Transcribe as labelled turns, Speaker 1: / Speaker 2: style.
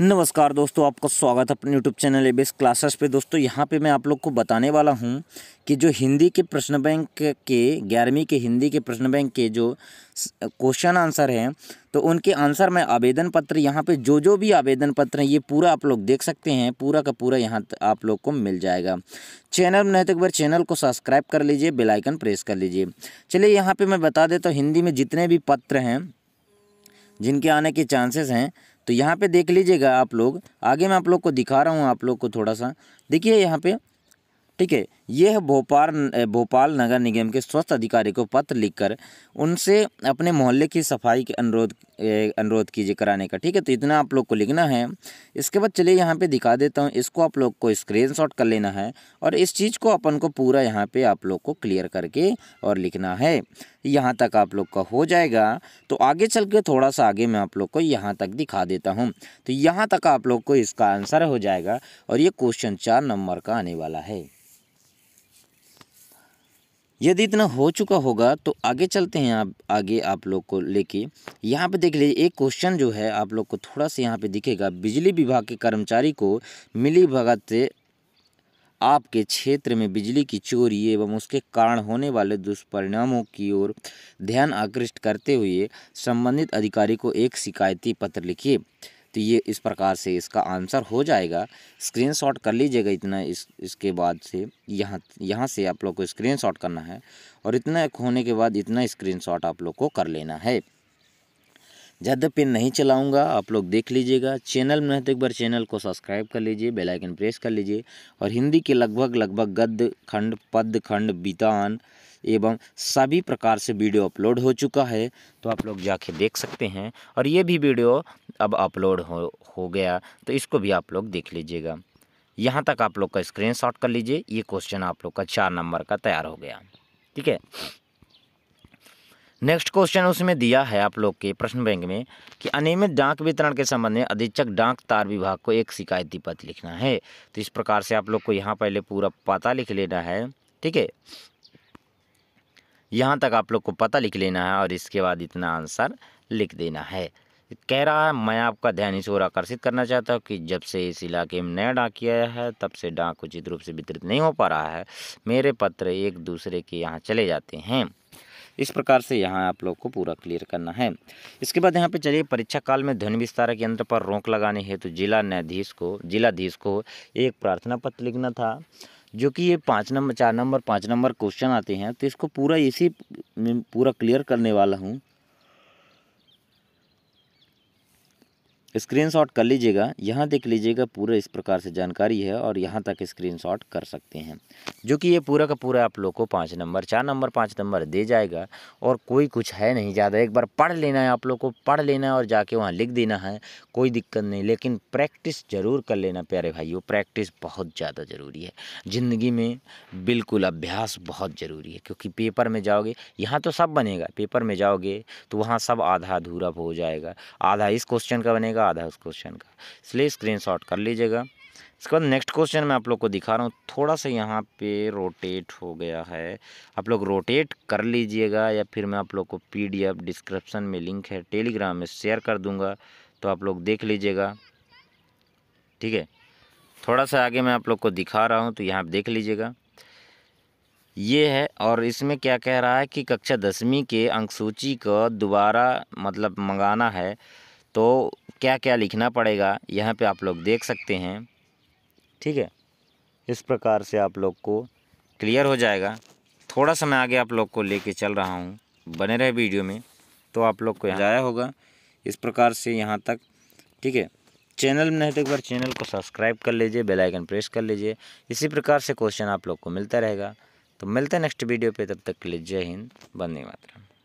Speaker 1: नमस्कार दोस्तों आपका स्वागत है अपने YouTube channel A base classes पे दोस्तों यहाँ पे मैं आप लोग को बताने वाला हूँ कि जो हिंदी के प्रश्न बैंक के ग्यारहवीं के हिंदी के प्रश्न बैंक के जो क्वेश्चन आंसर हैं तो उनके आंसर में आवेदन पत्र यहाँ पे जो जो भी आवेदन पत्र हैं ये पूरा आप लोग देख सकते हैं पूरा का पूरा यहाँ आप लोग को मिल जाएगा चैनल में नहीं तो एक बार चैनल को सब्सक्राइब कर लीजिए बेलाइकन प्रेस कर लीजिए चलिए यहाँ पर मैं बता देता हूँ हिंदी में जितने भी पत्र हैं जिनके आने के चांसेस हैं तो यहाँ पे देख लीजिएगा आप लोग आगे मैं आप लोग को दिखा रहा हूँ आप लोग को थोड़ा सा देखिए यहाँ पे ठीक है यह भोपाल भोपाल नगर निगम के स्वस्थ अधिकारी को पत्र लिखकर उनसे अपने मोहल्ले की सफाई के अनुरोध अनुरोध कीजिए कराने का ठीक है तो इतना आप लोग को लिखना है इसके बाद चलिए यहाँ पे दिखा देता हूँ इसको आप लोग को स्क्रीनशॉट कर लेना है और इस चीज़ को अपन को पूरा यहाँ पे आप लोग को क्लियर करके और लिखना है यहाँ तक आप लोग का हो जाएगा तो आगे चल के थोड़ा सा आगे मैं आप लोग को यहाँ तक दिखा देता हूँ तो यहाँ तक आप लोग को इसका आंसर हो जाएगा और ये क्वेश्चन चार नंबर का आने वाला है यदि इतना हो चुका होगा तो आगे चलते हैं आप आगे आप लोग को लेके यहाँ पे देख लीजिए एक क्वेश्चन जो है आप लोग को थोड़ा सा यहाँ पे दिखेगा बिजली विभाग के कर्मचारी को मिली भगत से आपके क्षेत्र में बिजली की चोरी एवं उसके कारण होने वाले दुष्परिणामों की ओर ध्यान आकृष्ट करते हुए संबंधित अधिकारी को एक शिकायती पत्र लिखिए तो ये इस प्रकार से इसका आंसर हो जाएगा स्क्रीनशॉट कर लीजिएगा इतना इस इसके बाद से यहाँ यहाँ से आप लोग को स्क्रीनशॉट करना है और इतना होने के बाद इतना स्क्रीनशॉट आप लोग को कर लेना है ज़्यादा पेन नहीं चलाऊंगा आप लोग देख लीजिएगा चैनल में तो एक बार चैनल को सब्सक्राइब कर लीजिए बेल आइकन प्रेस कर लीजिए और हिंदी के लगभग लगभग गद्य खंड पद खंड बितान एवं सभी प्रकार से वीडियो अपलोड हो चुका है तो आप लोग जाके देख सकते हैं और ये भी वीडियो अब अपलोड हो हो गया तो इसको भी आप लोग देख लीजिएगा यहाँ तक आप लोग का शॉट कर लीजिए ये क्वेश्चन आप लोग का चार नंबर का तैयार हो गया ठीक है नेक्स्ट क्वेश्चन उसमें दिया है आप लोग के प्रश्न बैंक में कि अनियमित डाक वितरण के संबंध में अधीक्षक डाक तार विभाग को एक शिकायती पत्र लिखना है तो इस प्रकार से आप लोग को यहाँ पहले पूरा पता लिख लेना है ठीक है यहाँ तक आप लोग को पता लिख लेना है और इसके बाद इतना आंसर लिख देना है कह रहा है मैं आपका ध्यान इस ओर आकर्षित करना चाहता हूँ कि जब से इस इलाके में नया डाक किया है तब से डाक उचित रूप से वितरित नहीं हो पा रहा है मेरे पत्र एक दूसरे के यहाँ चले जाते हैं इस प्रकार से यहाँ आप लोग को पूरा क्लियर करना है इसके बाद यहाँ पे चलिए परीक्षा काल में ध्वनि विस्तारक यंत्र पर रोक लगाने हेतु तो जिला न्यायाधीश को जिलाधीश को एक प्रार्थना पत्र लिखना था जो कि ये पाँच नंबर चार नंबर पाँच नंबर क्वेश्चन आते हैं तो इसको पूरा इसी पूरा क्लियर करने वाला हूँ स्क्रीनशॉट कर लीजिएगा यहाँ देख लीजिएगा पूरा इस प्रकार से जानकारी है और यहाँ तक स्क्रीनशॉट कर सकते हैं जो कि ये पूरा का पूरा आप लोग को पाँच नंबर चार नंबर पाँच नंबर दे जाएगा और कोई कुछ है नहीं ज़्यादा एक बार पढ़ लेना है आप लोग को पढ़ लेना है और जाके वहाँ लिख देना है कोई दिक्कत नहीं लेकिन प्रैक्टिस ज़रूर कर लेना प्यारे भाइयों प्रैक्टिस बहुत ज़्यादा ज़रूरी है ज़िंदगी में बिल्कुल अभ्यास बहुत ज़रूरी है क्योंकि पेपर में जाओगे यहाँ तो सब बनेगा पेपर में जाओगे तो वहाँ सब आधा अधूरा हो जाएगा आधा इस क्वेश्चन का बनेगा जाएगा आधा उस क्वेश्चन का इसलिए स्क्रीन कर लीजिएगा इसके बाद नेक्स्ट क्वेश्चन मैं आप लोग को दिखा रहा हूँ थोड़ा सा यहाँ पे रोटेट हो गया है आप लोग रोटेट कर लीजिएगा या फिर मैं आप लोग को पीडीएफ डिस्क्रिप्शन में लिंक है टेलीग्राम में शेयर कर दूंगा तो आप लोग देख लीजिएगा ठीक है थोड़ा सा आगे मैं आप लोग को दिखा रहा हूँ तो यहाँ आप देख लीजिएगा ये है और इसमें क्या कह रहा है कि कक्षा दसवीं के अंक सूची को दोबारा मतलब मंगाना है तो क्या क्या लिखना पड़ेगा यहाँ पे आप लोग देख सकते हैं ठीक है इस प्रकार से आप लोग को क्लियर हो जाएगा थोड़ा समय आगे आप लोग को लेके चल रहा हूँ बने रहे वीडियो में तो आप लोग को जाया होगा इस प्रकार से यहाँ तक ठीक है चैनल में नहीं तो एक बार चैनल को सब्सक्राइब कर लीजिए बेल आइकन प्रेस कर लीजिए इसी प्रकार से क्वेश्चन आप लोग को मिलता रहेगा तो मिलते हैं नेक्स्ट वीडियो पे तब तक के लिए जय हिंद बंदे मातरम